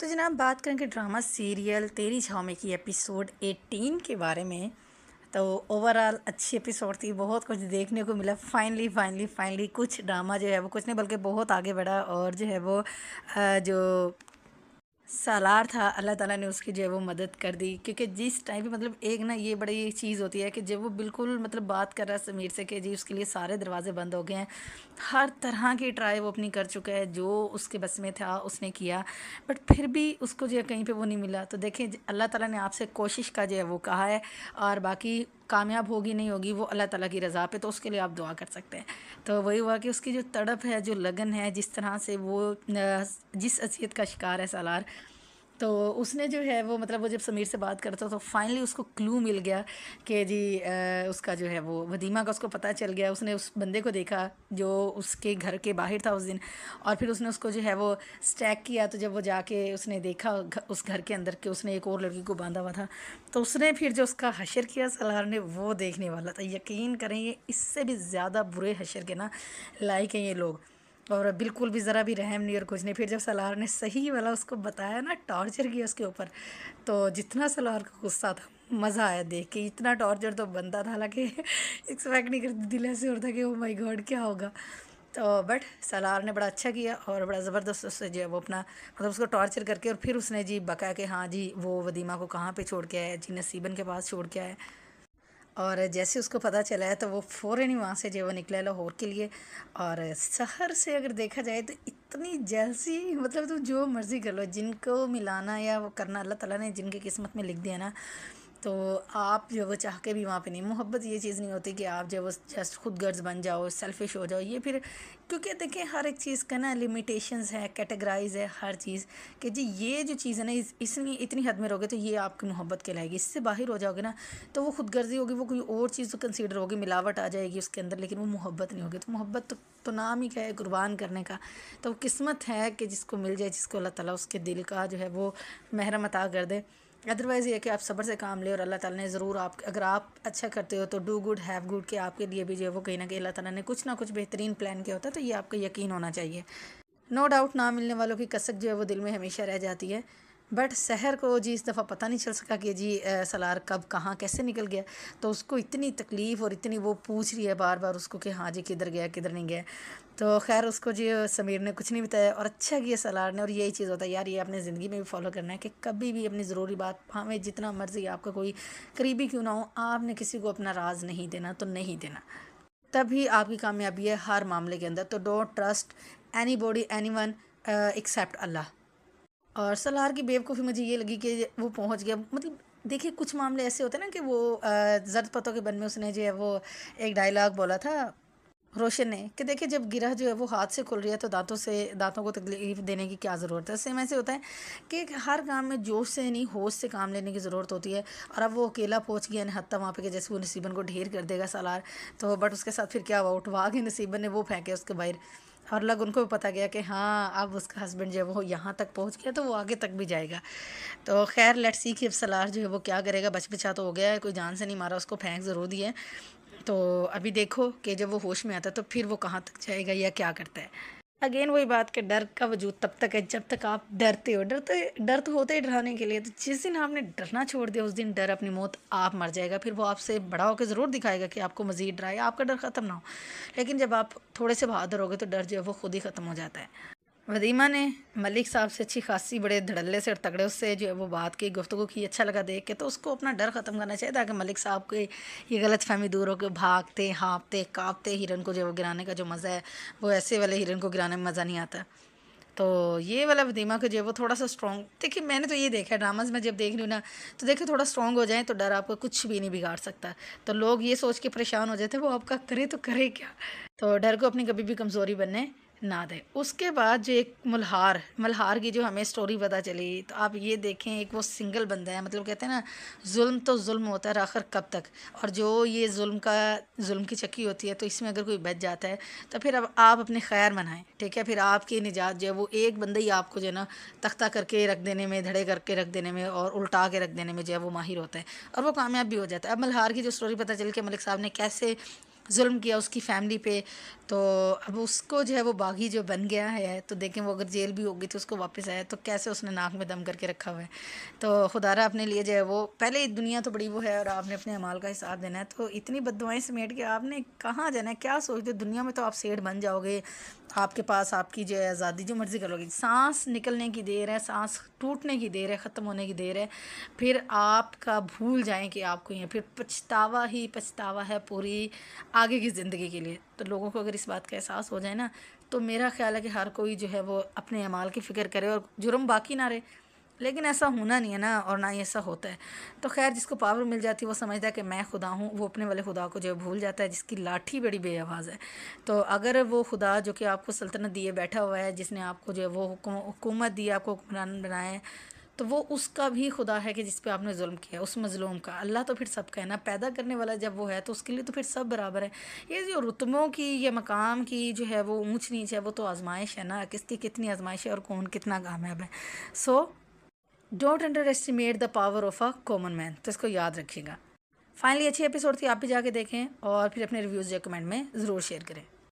तो जनाब बात करेंगे ड्रामा सीरियल तेरी छाव में की एपिसोड 18 के बारे में तो ओवरऑल अच्छी एपिसोड थी बहुत कुछ देखने को मिला फाइनली फाइनली फाइनली कुछ ड्रामा जो है वो कुछ नहीं बल्कि बहुत आगे बढ़ा और जो है वो जो सालार था अल्लाह ताला ने उसकी जो है वो मदद कर दी क्योंकि जिस टाइम पे मतलब एक ना ये बड़ी चीज़ होती है कि जब वो बिल्कुल मतलब बात कर रहा है समीर से कि जी उसके लिए सारे दरवाजे बंद हो गए हैं हर तरह की ट्राई वो अपनी कर चुका है जो उसके बस में था उसने किया बट फिर भी उसको जो है कहीं पर वो नहीं मिला तो देखें अल्लाह ताला ने आपसे कोशिश का जो है वो कहा है और बाकी कामयाब होगी नहीं होगी वो अल्लाह ताला की रज़ा पे तो उसके लिए आप दुआ कर सकते हैं तो वही हुआ कि उसकी जो तड़प है जो लगन है जिस तरह से वो जिस असीयत का शिकार है सालार तो उसने जो है वो मतलब वो जब समीर से बात करता तो फाइनली उसको क्लू मिल गया कि जी आ, उसका जो है वो वदीमा का उसको पता चल गया उसने उस बंदे को देखा जो उसके घर के बाहर था उस दिन और फिर उसने उसको जो है वो स्टैक किया तो जब वो जाके उसने देखा उस घर के अंदर के उसने एक और लड़की को बांधा हुआ था तो उसने फिर जो उसका हशर किया सलार ने वो देखने वाला था यकीन करें ये इससे भी ज़्यादा बुरे हशर के ना लाइक हैं ये लोग और बिल्कुल भी ज़रा भी रहम नहीं और कुछ नहीं फिर जब सलार ने सही वाला उसको बताया ना टॉर्चर किया उसके ऊपर तो जितना सलार का गुस्सा था मज़ा आया देख के इतना टॉर्चर तो बनता था हालांकि एक्सपेक्ट नहीं करती दिल ऐसे और था कि ओ माय गॉड क्या होगा तो बट सलार ने बड़ा अच्छा किया और बड़ा ज़बरदस्त उससे जो है वो अपना मतलब उसको टॉर्चर करके और फिर उसने जी बकाया कि हाँ जी वो वदीमा को कहाँ पर छोड़ के आया जी नसीबन के पास छोड़ के आया और जैसे उसको पता चला है तो वो फ़ौरन ही वहाँ से जो वो निकला लाहौर के लिए और शहर से अगर देखा जाए तो इतनी जैसी मतलब तुम तो जो मर्ज़ी कर लो जिनको मिलाना या वो करना अल्लाह ताला ने जिनके किस्मत में लिख दिया ना तो आप जो वो चाह के भी वहाँ पे नहीं मोहब्बत ये चीज़ नहीं होती कि आप जो वो जस्ट खुद गर्ज बन जाओ सेल्फिश हो जाओ ये फिर क्योंकि देखें हर एक चीज़ का ना लिमिटेशंस है कैटेगराइज है हर चीज़ कि जी ये जो चीज़ है ना इस इसमें इतनी हद में रहोगे तो ये आपकी मोहब्बत कहलाएगी इससे बाहर हो जाओगे ना तो वो खुद गर्जी होगी वो कोई और चीज़ तो कंसिडर होगी मिलावट आ जाएगी उसके अंदर लेकिन वो मोहब्बत नहीं होगी तो मोहब्बत तो, तो नाम ही क्या है कुर्बान करने का तो किस्मत है कि जिसको मिल जाए जिसको अल्लाह तला उसके दिल का जो है वो महरम अता कर दे अदरवाइज़ ये कि आप सब्र से काम लें और अल्लाह ताला ने ज़रूर आप अगर आप अच्छा करते हो तो डू गुड हैव गुड के आपके लिए भी जो है वो कहीं ना कहीं अल्लाह ताला ने कुछ ना कुछ बेहतरीन प्लान किया होता है तो ये आपका यकीन होना चाहिए नो डाउट ना मिलने वालों की कसक जो है वो दिल में हमेशा रह जाती है बट शहर को जी इस दफ़ा पता नहीं चल सका कि जी सलार कब कहाँ कैसे निकल गया तो उसको इतनी तकलीफ़ और इतनी वो पूछ रही है बार बार उसको कि हाँ जी किधर गया किधर नहीं गया तो खैर उसको जी समीर ने कुछ नहीं बताया और अच्छा किया सलार ने और यही चीज़ होता है यार ये अपने ज़िंदगी में भी फॉलो करना है कि कभी भी अपनी ज़रूरी बात हमें जितना मर्ज़ी आपका कोई करीबी क्यों ना हो आपने किसी को अपना राज नहीं देना तो नहीं देना तभी आपकी कामयाबी है हर मामले के अंदर तो don't trust anybody anyone except अल्लाह और सलार की बेवकूफ़ी मुझे ये लगी कि वो पहुंच गया मतलब देखिए कुछ मामले ऐसे होते हैं ना कि वो जर्द पतों के बन में उसने जो है वो एक डायलॉग बोला था रोशन ने कि देखिए जब गिरह जो है वो हाथ से खुल रही है तो दांतों से दांतों को तकलीफ देने की क्या ज़रूरत है सेम ऐसे होता है कि हर काम में जोश से नहीं होश से काम लेने की ज़रूरत होती है और अब वो अकेला पहुंच गया नहत्ता वहाँ पे कि जैसे वो नसीबन को ढेर कर देगा सलार तो बट उसके साथ फिर क्या हुआ उठवा के नसीबन ने वो फेंके उसके बाहर और लग उनको भी पता गया कि हाँ अब उसका हस्बैंड जो है वो यहाँ तक पहुँच गया तो वो आगे तक भी जाएगा तो खैर लेट्स सी कि अब सलार जो है वो क्या करेगा बच बचा तो हो गया है कोई जान से नहीं मारा उसको फेंक ज़रूर दिए तो अभी देखो कि जब वो होश में आता है तो फिर वो कहाँ तक जाएगा या क्या करता है अगेन वही बात कि डर का वजूद तब तक है जब तक आप डरते हो डरते डर तो, तो होते ही डराने के लिए तो जिस दिन आपने डरना छोड़ दिया उस दिन डर अपनी मौत आप मर जाएगा फिर वो आपसे बड़ा होकर ज़रूर दिखाएगा कि आपको मज़ीद डराए आपका डर ख़त्म ना हो लेकिन जब आप थोड़े से बहादुर हो गए तो डर जो है वो खुद ही ख़त्म हो जाता है वदीमा ने मलिक साहब से अच्छी खासी बड़े धड़ल्ले से और तगड़े उससे जो है वो बात की गुफ्तु की अच्छा लगा देख के तो उसको अपना डर ख़त्म करना चाहिए ताकि मलिक साहब के ये गलत फहमी दूर के भागते हाँपते काँपते हिरन को जो है वो गिराने का जो मज़ा है वो ऐसे वाले हिरन को गिराने में मज़ा नहीं आता तो ये वाला वदीमा को जो है वो थोड़ा सा स्ट्रॉन्ग देखिए मैंने तो ये देखा है ड्रामाज में जब देख रही हूँ ना तो देखिए थोड़ा स्ट्रॉन्ग हो जाए तो डर आपको कुछ भी नहीं बिगाड़ सकता तो लोग ये सोच के परेशान हो जाते वो आपका करे तो करे क्या तो डर को अपनी कभी भी कमज़ोरी बनने ना दें उसके बाद जो एक मल्हार मल्हार की जो हमें स्टोरी पता चली तो आप ये देखें एक वो सिंगल बंदा है मतलब कहते हैं ना जुल्म तो जुल्म होता है आखिर कब तक और जो ये जुल्म का जुल्म की चक्की होती है तो इसमें अगर कोई बच जाता है तो फिर अब आप अपने खैर मनाएं ठीक है फिर आपकी निजात जो है वो एक बंदा ही आपको जो है ना तख्ता करके रख देने में धड़े करके रख देने में और उल्टा के रख देने में जो है वो माहिर होता है और वो कामयाब भी हो जाता है अब मल्हार की जो स्टोरी पता चली कि मलिक साहब ने कैसे जुल्म किया उसकी फैमिली पे तो अब उसको जो है वो बागी जो बन गया है तो देखें वो अगर जेल भी होगी तो उसको वापस आया तो कैसे उसने नाक में दम करके रखा हुआ है तो खुदारा अपने लिए जो है वो पहले दुनिया तो बड़ी वो है और आपने अपने अमाल का हिसाब देना है तो इतनी बदवाएँ समेट के आपने कहाँ जाना है क्या सोचते दुनिया में तो आप सेठ बन जाओगे आपके पास आपकी जो है आज़ादी जो मर्ज़ी कर लोगे सांस निकलने की देर है सांस टूटने की देर है ख़त्म होने की देर है फिर आपका भूल जाएं कि आपको ये फिर पछतावा ही पछतावा है पूरी आगे की ज़िंदगी के लिए तो लोगों को अगर इस बात का एहसास हो जाए ना तो मेरा ख्याल है कि हर कोई जो है वो अपने अमाल की फ़िक्र करे और जुर्म बाकी ना रहे लेकिन ऐसा होना नहीं है ना और ना ही ऐसा होता है तो खैर जिसको पावर मिल जाती है वो समझता है कि मैं खुदा हूँ वो अपने वाले खुदा को जो भूल जाता है जिसकी लाठी बड़ी बे है तो अगर वो खुदा जो कि आपको सल्तनत दिए बैठा हुआ है जिसने आपको जो है वो हुकूमत दी आपको हुक्मरान बनाए तो वो उसका भी खुदा है कि जिस पे आपने जुल्म किया उस मज़लूम का अल्लाह तो फिर सब है ना पैदा करने वाला जब वो है तो उसके लिए तो फिर सब बराबर है ये जो रुतबों की या मकाम की जो है वो ऊँच नीच है वो तो आजमाइश है ना किसकी कितनी आजमाइश है और कौन कितना कामयाब है so don't underestimate the power of a common man तो इसको याद रखिएगा फाइनली अच्छी एपिसोड थी आप भी जाके देखें और फिर अपने रिव्यूज़ या कमेंट में ज़रूर शेयर करें